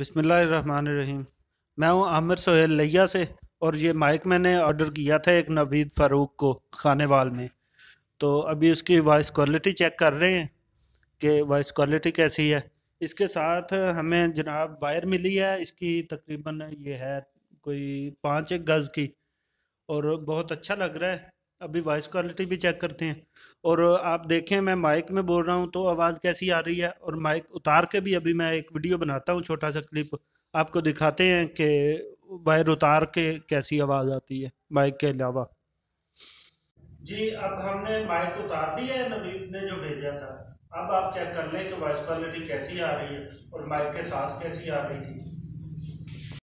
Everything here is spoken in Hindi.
बिसमीम मैं हूं आमिर सोहेल लैया से और ये माइक मैंने ऑर्डर किया था एक नवीद फ़ारूक को खाने वाल में तो अभी उसकी वॉइस क्वालिटी चेक कर रहे हैं कि वॉइस क्वालिटी कैसी है इसके साथ हमें जनाब वायर मिली है इसकी तकरीबन ये है कोई पाँच एक गज़ की और बहुत अच्छा लग रहा है अभी वॉइस क्वालिटी भी चेक करते हैं और आप देखें मैं माइक में बोल रहा हूँ तो आवाज़ कैसी आ रही है और माइक उतार के भी अभी मैं एक वीडियो बनाता हूँ छोटा सा क्लिप आपको दिखाते हैं कि वायर उतार के कैसी आवाज़ आती है माइक के अलावा जी अब हमने माइक उतार दिया है नवीद ने जो भेजा था अब आप चेक कर लें कि वॉइस क्वालिटी कैसी आ रही है और माइक के साथ कैसी आ रही थी